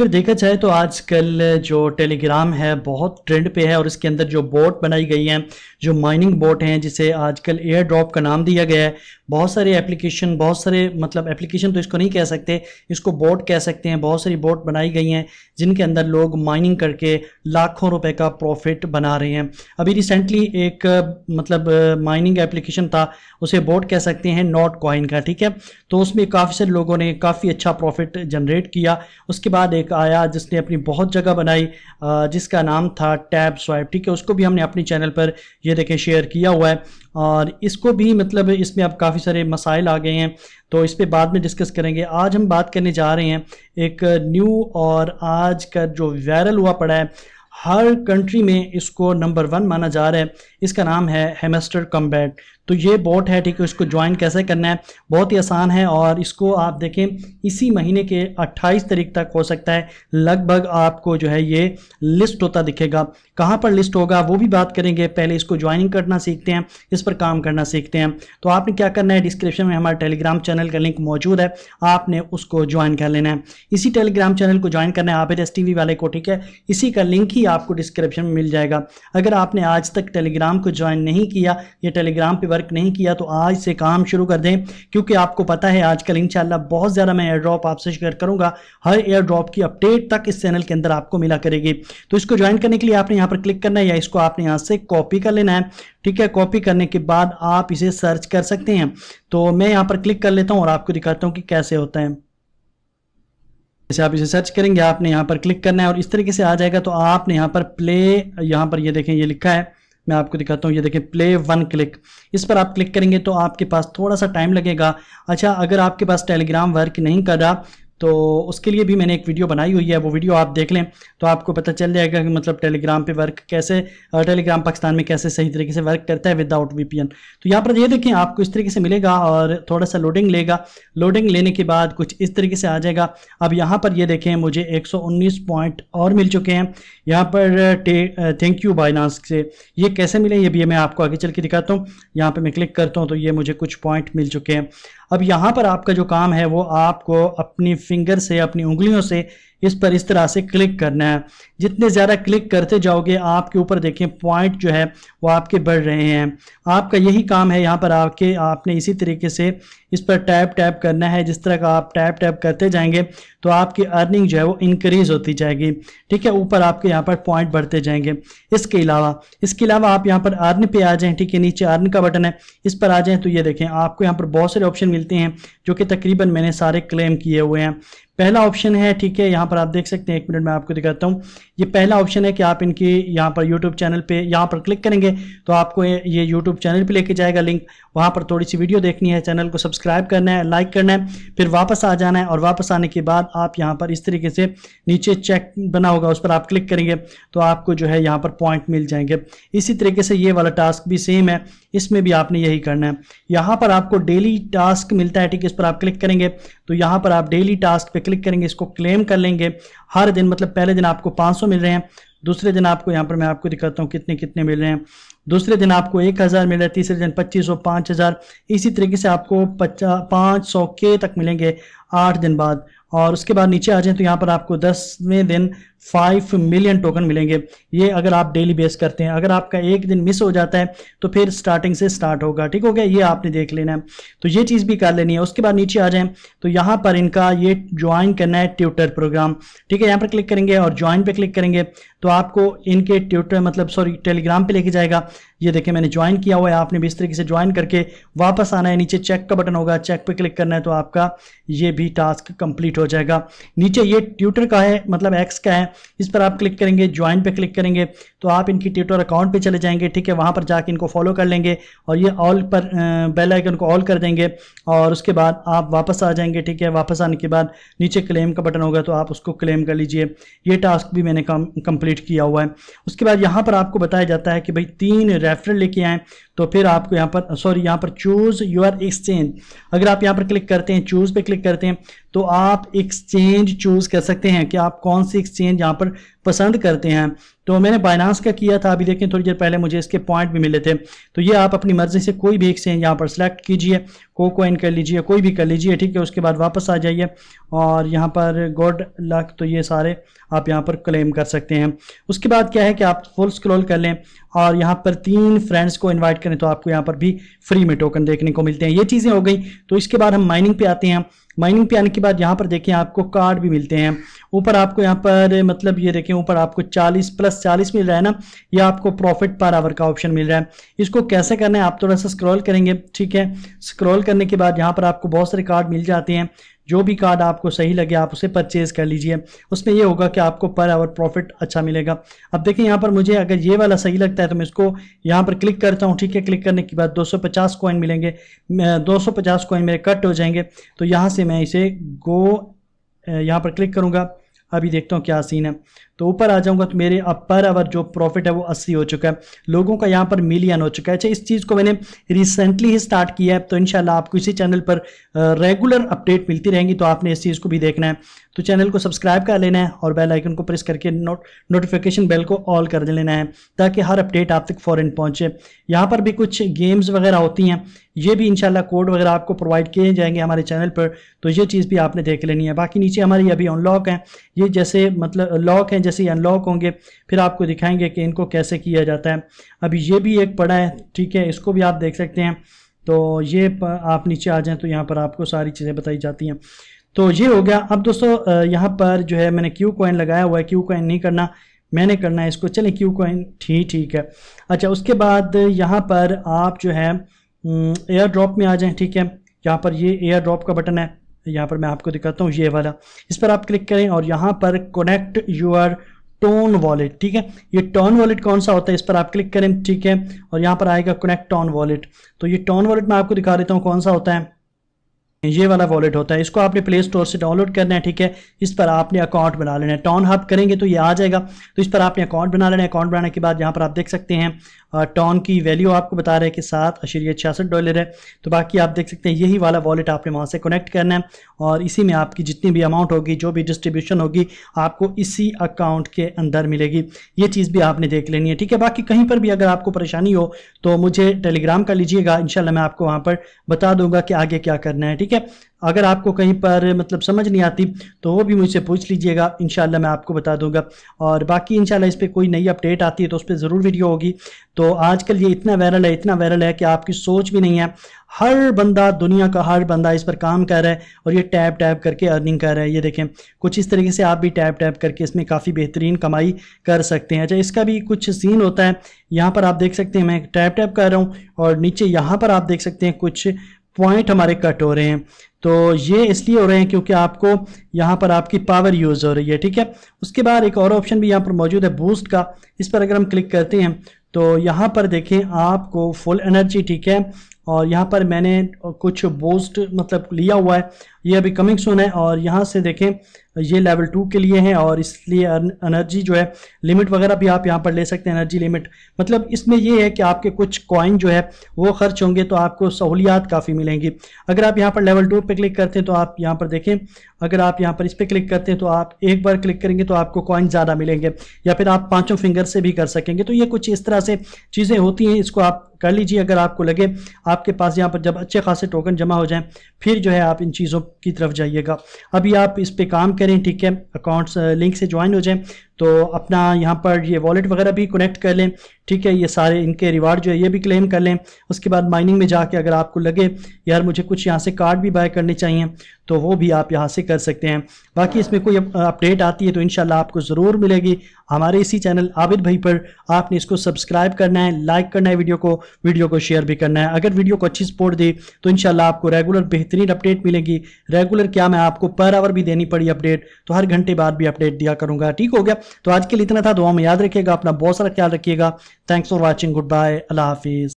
अगर देखा जाए तो आजकल जो टेलीग्राम है बहुत ट्रेंड पे है और इसके अंदर जो बोट बनाई गई हैं जो माइनिंग बोट हैं जिसे आजकल एयर ड्रॉप का नाम दिया गया है बहुत सारे एप्लीकेशन बहुत सारे मतलब एप्लीकेशन तो इसको नहीं कह सकते इसको बोट कह सकते हैं बहुत सारी बोट बनाई गई हैं जिनके अंदर लोग माइनिंग करके लाखों रुपए का प्रॉफिट बना रहे हैं अभी रिसेंटली एक मतलब माइनिंग एप्लीकेशन था उसे बोट कह सकते हैं नॉट कॉइन का ठीक है तो उसमें काफ़ी सारे लोगों ने काफ़ी अच्छा प्रॉफिट जनरेट किया उसके बाद एक आया जिसने अपनी बहुत जगह बनाई जिसका नाम था टैब स्वाइप ठीक है उसको भी हमने अपने चैनल पर ये देखें शेयर किया हुआ है और इसको भी मतलब इसमें अब काफ़ी सारे मसाइल आ गए हैं तो इस पर बाद में डिस्कस करेंगे आज हम बात करने जा रहे हैं एक न्यू और आज का जो वायरल हुआ पड़ा है हर कंट्री में इसको नंबर वन माना जा रहा है इसका नाम है हेमेस्टर कम्बैट तो ये बोट है ठीक है इसको ज्वाइन कैसे करना है बहुत ही आसान है और इसको आप देखें इसी महीने के 28 तारीख तक हो सकता है लगभग आपको जो है ये लिस्ट होता दिखेगा कहाँ पर लिस्ट होगा वो भी बात करेंगे पहले इसको ज्वाइनिंग करना सीखते हैं इस पर काम करना सीखते हैं तो आपने क्या करना है डिस्क्रिप्शन में हमारे टेलीग्राम चैनल का लिंक मौजूद है आपने उसको ज्वाइन कर लेना है इसी टेलीग्राम चैनल को ज्वाइन करना है आप एस टी वाले को ठीक है इसी का लिंक ही भी आपको डिस्क्रिप्शन में मिल जाएगा अगर आपने आज तक टेलीग्राम को ज्वाइन नहीं किया या टेलीग्राम पे वर्क नहीं किया तो आज से काम शुरू कर दें क्योंकि आपको पता है आजकल इंशाल्लाह बहुत ज़्यादा मैं एयर ड्रॉप आपसे शेयर करूंगा हर एयर ड्रॉप की अपडेट तक इस चैनल के अंदर आपको मिला करेगी तो इसको ज्वाइन करने के लिए आपने यहाँ पर क्लिक करना है या इसको आपने यहाँ से कॉपी कर लेना है ठीक है कॉपी करने के बाद आप इसे सर्च कर सकते हैं तो मैं यहाँ पर क्लिक कर लेता हूँ और आपको दिखाता हूँ कि कैसे होता है जैसे आप इसे सर्च करेंगे आपने यहाँ पर क्लिक करना है और इस तरीके से आ जाएगा तो आपने यहाँ पर प्ले यहाँ पर ये यह देखें ये लिखा है मैं आपको दिखाता हूँ ये देखें प्ले वन क्लिक इस पर आप क्लिक करेंगे तो आपके पास थोड़ा सा टाइम लगेगा अच्छा अगर आपके पास टेलीग्राम वर्क नहीं कर रहा तो उसके लिए भी मैंने एक वीडियो बनाई हुई है वो वीडियो आप देख लें तो आपको पता चल जाएगा कि मतलब टेलीग्राम पे वर्क कैसे टेलीग्राम पाकिस्तान में कैसे सही तरीके से वर्क करता है विदाउट वीपीएन तो यहाँ पर ये देखें आपको इस तरीके से मिलेगा और थोड़ा सा लोडिंग लेगा लोडिंग लेने के बाद कुछ इस तरीके से आ जाएगा अब यहाँ पर ये देखें मुझे एक पॉइंट और मिल चुके हैं यहाँ पर थैंक यू बाइनास से ये कैसे मिले ये भी मैं आपको आगे चल के दिखाता हूँ यहाँ पर मैं क्लिक करता हूँ तो ये मुझे कुछ पॉइंट मिल चुके हैं अब यहाँ पर आपका जो काम है वो आपको अपनी फिंगर से अपनी उंगलियों से इस पर इस तरह से क्लिक करना है जितने ज़्यादा क्लिक करते जाओगे आपके ऊपर देखें पॉइंट जो है वो आपके बढ़ रहे हैं आपका यही काम है यहाँ पर आके आपने इसी तरीके से इस पर टैप टैप करना है जिस तरह का आप टैप टैप करते जाएंगे तो आपकी अर्निंग जो है वो इंक्रीज़ होती जाएगी ठीक है ऊपर आपके यहाँ पर पॉइंट बढ़ते जाएंगे इसके अलावा इसके अलावा आप यहाँ पर अर्न पे आ जाए ठीक है नीचे अर्न का बटन है इस पर आ जाए तो ये देखें आपको यहाँ पर बहुत सारे ऑप्शन मिलते हैं जो कि तकरीबन मैंने सारे क्लेम किए हुए हैं पहला ऑप्शन है ठीक है यहाँ पर आप देख सकते हैं एक मिनट में आपको दिखाता हूँ ये पहला ऑप्शन है कि आप इनकी यहाँ पर यूट्यूब चैनल पे यहाँ पर क्लिक करेंगे तो आपको ये यूट्यूब चैनल पे लेके जाएगा लिंक वहाँ पर थोड़ी सी वीडियो देखनी है चैनल को सब्सक्राइब करना है लाइक करना है फिर वापस आ जाना है और वापस आने के बाद आप यहाँ पर इस तरीके से नीचे चेक बना होगा उस पर आप क्लिक करेंगे तो आपको जो है यहाँ पर पॉइंट मिल जाएंगे इसी तरीके से ये वाला टास्क भी सेम है इसमें भी आपने यही करना है यहाँ पर आपको डेली टास्क मिलता है ठीक है इस पर आप क्लिक करेंगे तो यहाँ पर आप डेली टास्क पर क्लिक करेंगे इसको क्लेम कर लेंगे हर दिन मतलब पहले दिन आपको पाँच मिल रहे हैं दूसरे दिन आपको यहाँ पर मैं आपको दिखाता हूँ कितने कितने मिल रहे हैं दूसरे दिन आपको एक हज़ार मिल रहा है तीसरे दिन पच्चीस सौ पाँच हज़ार इसी तरीके से आपको पचास पाँच सौ के तक मिलेंगे आठ दिन बाद और उसके बाद नीचे आ जाए तो यहाँ पर आपको दसवें दिन फाइव मिलियन टोकन मिलेंगे ये अगर आप डेली बेस करते हैं अगर आपका एक दिन मिस हो जाता है तो फिर स्टार्टिंग से स्टार्ट होगा ठीक हो गया ये आपने देख लेना है तो ये चीज़ भी कर लेनी है उसके बाद नीचे आ जाएं तो यहाँ पर इनका ये ज्वाइन करना है ट्यूटर प्रोग्राम ठीक है यहाँ पर क्लिक करेंगे और ज्वाइन पर क्लिक करेंगे तो आपको इनके ट्विटर मतलब सॉरी टेलीग्राम पे लेके जाएगा ये देखें मैंने ज्वाइन किया हुआ है आपने भी इस तरीके से ज्वाइन करके वापस आना है नीचे चेक का बटन होगा चेक पे क्लिक करना है तो आपका ये भी टास्क कंप्लीट हो जाएगा नीचे ये ट्विटर का है मतलब एक्स का है इस पर आप क्लिक करेंगे ज्वाइन पे क्लिक करेंगे तो आप इनकी ट्विटर अकाउंट पे चले जाएंगे ठीक है वहाँ पर जाके इनको फॉलो कर लेंगे और ये ऑल पर बेल आइकन को ऑल कर देंगे और उसके बाद आप वापस आ जाएंगे ठीक है वापस आने के बाद नीचे क्लेम का बटन होगा तो आप उसको क्लेम कर लीजिए ये टास्क भी मैंने कम कंप्लीट किया हुआ है उसके बाद यहाँ पर आपको बताया जाता है कि भाई तीन रेफरल लेके आएँ तो फिर आपको यहाँ पर सॉरी यहाँ पर चूज़ योर एक्सचेंज अगर आप यहाँ पर क्लिक करते हैं चूज़ पे क्लिक करते हैं तो आप एक्सचेंज चूज़ कर सकते हैं कि आप कौन सी एक्सचेंज यहाँ पर पसंद करते हैं तो मैंने बाइनास का किया था अभी देखें थोड़ी देर पहले मुझे इसके पॉइंट भी मिले थे तो ये आप अपनी मर्ज़ी से कोई भी एक्सचेंज यहाँ पर सेलेक्ट कीजिए को इन कर लीजिए कोई भी कर लीजिए ठीक है उसके बाद वापस आ जाइए और यहाँ पर गॉड लक तो ये सारे आप यहाँ पर क्लेम कर सकते हैं उसके बाद क्या है कि आप फुल स्क्रॉल कर लें और यहाँ पर तीन फ्रेंड्स को इन्वाइट करें तो आपको यहाँ पर भी फ्री में टोकन देखने को मिलते हैं ये चीज़ें हो गई तो इसके बाद हम माइनिंग पे आते हैं माइनिंग पे आने के बाद यहाँ पर देखें आपको कार्ड भी मिलते हैं ऊपर आपको यहाँ पर मतलब ये देखें ऊपर आपको 40 प्लस 40 मिल रहा है ना ये आपको प्रॉफिट पर आवर का ऑप्शन मिल रहा है इसको कैसे करना है आप थोड़ा सा स्क्रॉल करेंगे ठीक है स्क्रॉल करने के बाद यहाँ पर आपको बहुत सारे कार्ड मिल जाते हैं जो भी कार्ड आपको सही लगे आप उसे परचेज कर लीजिए उसमें ये होगा कि आपको पर आवर प्रॉफिट अच्छा मिलेगा अब देखें यहाँ पर मुझे अगर ये वाला सही लगता है तो मैं इसको यहाँ पर क्लिक करता हूँ ठीक है क्लिक करने के बाद 250 कॉइन मिलेंगे 250 कॉइन मेरे कट हो जाएंगे तो यहाँ से मैं इसे गो यहाँ पर क्लिक करूँगा अभी देखता हूँ क्या सीन है तो ऊपर आ जाऊँगा तो मेरे अब पर आवर जो प्रॉफिट है वो अस्सी हो चुका है लोगों का यहाँ पर मिलियन हो चुका है अच्छा इस चीज़ को मैंने रिसेंटली ही स्टार्ट किया है तो इनशाला आपको इसी चैनल पर रेगुलर अपडेट मिलती रहेंगी तो आपने इस चीज़ को भी देखना है तो चैनल को सब्सक्राइब कर लेना है और बेल आइकन को प्रेस करके नोट नोटिफिकेशन बेल को ऑल कर लेना है ताकि हर अपडेट आप तक फ़ौरन पहुँचे यहाँ पर भी कुछ गेम्स वगैरह होती हैं ये भी इंशाल्लाह कोड वगैरह आपको प्रोवाइड किए जाएंगे हमारे चैनल पर तो ये चीज़ भी आपने देख लेनी है बाकी नीचे हमारी अभी अनलॉक है ये जैसे मतलब लॉक है जैसे ही अनलॉक होंगे फिर आपको दिखाएंगे कि इनको कैसे किया जाता है अभी ये भी एक पड़ा है ठीक है इसको भी आप देख सकते हैं तो ये आप नीचे आ जाएँ तो यहाँ पर आपको सारी चीज़ें बताई जाती हैं तो ये हो गया अब दोस्तों यहाँ पर जो है मैंने क्यू कॉइन लगाया हुआ है क्यू कॉइन नहीं करना मैंने करना है इसको चले क्यू कॉइन ठीक ठीक है अच्छा उसके बाद यहाँ पर आप जो है एयर ड्रॉप में आ जाएं ठीक है यहाँ पर ये एयर ड्रॉप का बटन है यहाँ पर मैं आपको दिखाता हूँ ये वाला इस पर आप क्लिक करें और यहाँ पर कनेक्ट यूर टोन वॉलेट ठीक है ये टोन वॉलेट कौन सा होता है इस पर आप क्लिक करें ठीक है और यहाँ पर आएगा कनेक्ट टोन वॉलेट तो ये टोन वॉलेट मैं आपको दिखा देता हूँ कौन सा होता है ये वाला वॉलेट होता है इसको आपने प्ले स्टोर से डाउनलोड करना है ठीक है इस पर आपने अकाउंट बना लेना है टॉन हब करेंगे तो ये आ जाएगा तो इस पर आपने अकाउंट बना लेना है अकाउंट बनाने के बाद यहाँ पर आप देख सकते हैं टॉन की वैल्यू आपको बता रहे हैं कि सात अशरिया छियासठ डॉलर है तो बाकी आप देख सकते हैं यही वाला वॉलेट आपने वहाँ से कनेक्ट करना है और इसी में आपकी जितनी भी अमाउंट होगी जो भी डिस्ट्रीब्यूशन होगी आपको इसी अकाउंट के अंदर मिलेगी ये चीज़ भी आपने देख लेनी है ठीक है बाकी कहीं पर भी अगर आपको परेशानी हो तो मुझे टेलीग्राम कर लीजिएगा इनशाला मैं आपको वहाँ पर बता दूंगा कि आगे क्या करना है ठीक है अगर आपको कहीं पर मतलब समझ नहीं आती तो वो भी मुझसे पूछ लीजिएगा इन मैं आपको बता दूंगा और बाकी इन इस पर कोई नई अपडेट आती है तो उस पर ज़रूर वीडियो होगी तो आजकल ये इतना वायरल है इतना वायरल है कि आपकी सोच भी नहीं है हर बंदा दुनिया का हर बंदा इस पर काम कर रहा है और ये टैब टैप करके अर्निंग कर रहा है ये देखें कुछ इस तरीके से आप भी टैप टैप करके इसमें काफ़ी बेहतरीन कमाई कर सकते हैं अच्छा इसका भी कुछ सीन होता है यहाँ पर आप देख सकते हैं मैं टैप टैप कर रहा हूँ और नीचे यहाँ पर आप देख सकते हैं कुछ पॉइंट हमारे कट हो रहे हैं तो ये इसलिए हो रहे हैं क्योंकि आपको यहाँ पर आपकी पावर यूज़ हो रही है ठीक है उसके बाद एक और ऑप्शन भी यहाँ पर मौजूद है बूस्ट का इस पर अगर हम क्लिक करते हैं तो यहाँ पर देखें आपको फुल एनर्जी ठीक है और यहाँ पर मैंने कुछ बूस्ट मतलब लिया हुआ है ये अभी कमिंग सोन है और यहाँ से देखें ये लेवल टू के लिए हैं और इसलिए एनर्जी जो है लिमिट वगैरह भी आप यहाँ पर ले सकते हैं एनर्जी लिमिट मतलब इसमें ये है कि आपके कुछ कॉइन जो है वो खर्च होंगे तो आपको सहूलियात काफ़ी मिलेंगी अगर आप यहाँ पर लेवल टू पे क्लिक करते हैं तो आप यहाँ पर देखें अगर आप यहाँ पर इस पर क्लिक करते हैं तो आप एक बार क्लिक करेंगे तो आपको कॉइन ज़्यादा मिलेंगे या फिर आप पाँचों फिंगर से भी कर सकेंगे तो ये कुछ इस तरह से चीज़ें होती हैं इसको आप कर लीजिए अगर आपको लगे आपके पास यहाँ पर जब अच्छे खासे टोकन जमा हो जाएँ फिर जो है आप इन चीज़ों की तरफ जाइएगा अभी आप इस पर काम करें ठीक है अकाउंट्स लिंक से ज्वाइन हो जाएं तो अपना यहाँ पर ये वॉलेट वगैरह भी कनेक्ट कर लें ठीक है ये सारे इनके रिवार्ड जो है ये भी क्लेम कर लें उसके बाद माइनिंग में जाके अगर आपको लगे यार मुझे कुछ यहाँ से कार्ड भी बाय करने चाहिए तो वो भी आप यहाँ से कर सकते हैं बाकी इसमें कोई अपडेट आती है तो इन आपको ज़रूर मिलेगी हमारे इसी चैनल आबिद भाई पर आपने इसको सब्सक्राइब करना है लाइक करना है वीडियो को वीडियो को शेयर भी करना है अगर वीडियो को अच्छी सपोर्ट दी तो इन आपको रेगुलर बेहतरीन अपडेट मिलेगी रेगुलर क्या मैं आपको पर आवर भी देनी पड़ी अपडेट तो हर घंटे बाद भी अपडेट दिया करूँगा ठीक हो गया तो आज के लिए इतना था दुआ में याद रखिएगा अपना बहुत सारा ख्याल रखिएगा thanks for watching good bye अल्लाह हाफिज़